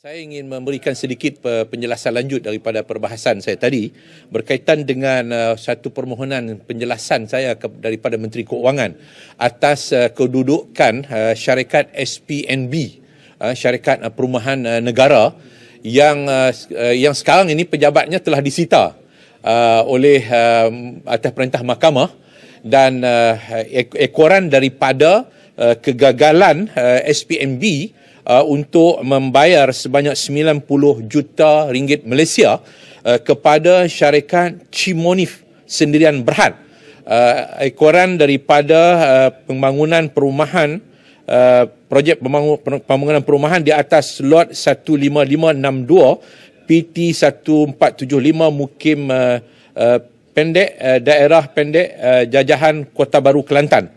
Saya ingin memberikan sedikit penjelasan lanjut daripada perbahasan saya tadi berkaitan dengan uh, satu permohonan penjelasan saya daripada Menteri Keuangan atas uh, kedudukan uh, syarikat SPNB, syarikat perumahan negara yang yang sekarang ini pejabatnya telah disita oleh atas perintah mahkamah dan ekoran daripada Uh, kegagalan uh, SPMB uh, untuk membayar sebanyak 90 juta ringgit Malaysia kepada syarikat Cimonif sendirian Berhad. Ekoran daripada pembangunan perumahan projek pembangunan perumahan di atas lot 15562 PT 1475 Mukim pendek daerah pendek jajahan Kota Baru Kelantan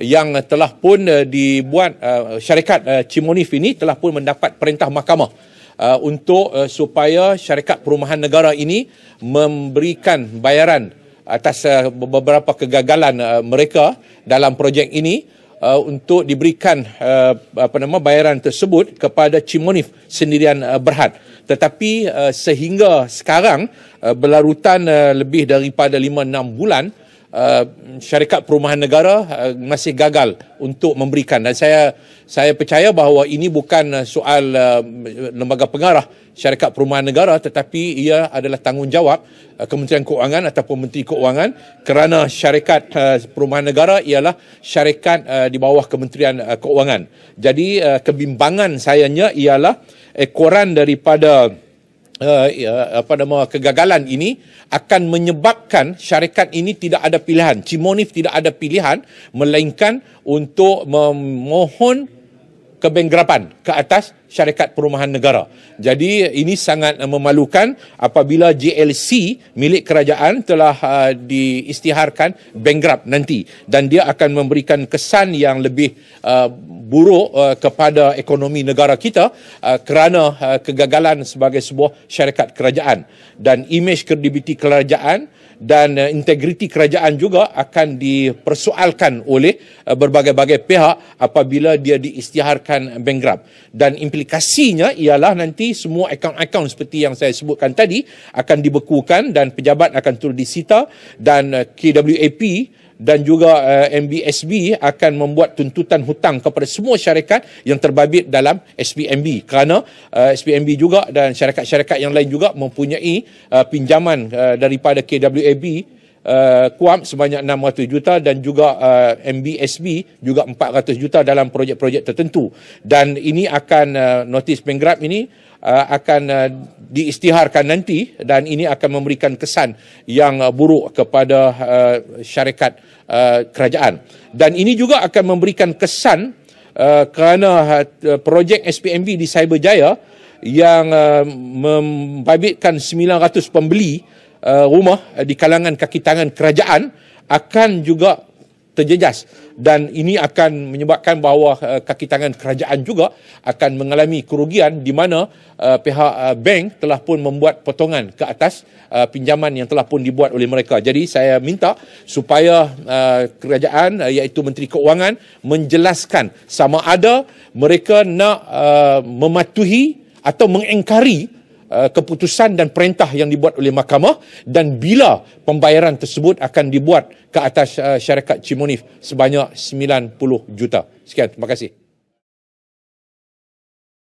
yang telah pun uh, dibuat uh, syarikat uh, eh, Cimonif ini telah pun mendapat perintah mahkamah uh, untuk uh, supaya syarikat perumahan negara ini memberikan bayaran atas uh, beberapa kegagalan uh, mereka dalam projek ini uh, untuk diberikan uh, apa nama bayaran tersebut kepada Cimonif sendirian uh, berhad tetapi uh, sehingga sekarang uh, berlarutan uh, lebih daripada 5 6 bulan uh, Uh, syarikat perumahan negara uh, masih gagal untuk memberikan dan saya saya percaya bahawa ini bukan uh, soal uh, lembaga pengarah syarikat perumahan negara tetapi ia adalah tanggungjawab uh, Kementerian Keuangan ataupun Menteri Keuangan kerana syarikat uh, perumahan negara ialah syarikat uh, di bawah Kementerian uh, Keuangan. Jadi uh, kebimbangan sayanya ialah ekoran daripada Eh, ya, apa nama kegagalan ini akan menyebabkan syarikat ini tidak ada pilihan Cimonif tidak ada pilihan melainkan untuk memohon kebengkrapan ke atas syarikat perumahan negara. Jadi ini sangat eh, memalukan apabila JLC milik kerajaan telah uh, diistiharkan bankrupt nanti dan dia akan memberikan kesan yang lebih uh, buruk uh, kepada ekonomi negara kita uh, kerana uh, kegagalan sebagai sebuah syarikat kerajaan dan imej kredibiliti kerajaan dan uh, integriti kerajaan juga akan dipersoalkan oleh uh, berbagai-bagai pihak apabila dia diistiharkan bankrupt dan impi- implikasinya ialah nanti semua akaun-akaun seperti yang saya sebutkan tadi akan dibekukan dan pejabat akan turut disita dan eh, KWAP dan juga eh, MBSB akan membuat tuntutan hutang kepada semua syarikat yang terbabit dalam SPMB kerana eh, SPMB juga dan syarikat-syarikat yang lain juga mempunyai pinjaman daripada KWAB Uh, kuam sebanyak 600 juta dan juga uh, MBSB juga 400 juta dalam projek-projek tertentu dan ini akan uh, notis penggrab ini uh, akan uh, diistiharkan nanti dan ini akan memberikan kesan yang uh, buruk kepada uh, syarikat uh, kerajaan dan ini juga akan memberikan kesan uh, kerana uh, projek SPMB di Cyberjaya yang uh, membabitkan 900 pembeli Eh, rumah eh, di kalangan kaki tangan kerajaan akan juga terjejas dan ini akan menyebabkan bahawa uh, eh, kaki tangan kerajaan juga akan mengalami kerugian di mana uh, pihak uh, bank telah pun membuat potongan ke atas uh, pinjaman yang telah pun dibuat oleh mereka. Jadi saya minta supaya uh, kerajaan uh, iaitu Menteri Keuangan menjelaskan sama ada mereka nak uh, mematuhi atau mengengkari Uh, keputusan dan perintah yang dibuat oleh mahkamah dan bila pembayaran tersebut akan dibuat ke atas uh, syarikat Cimonif sebanyak 90 juta. Sekian, terima kasih.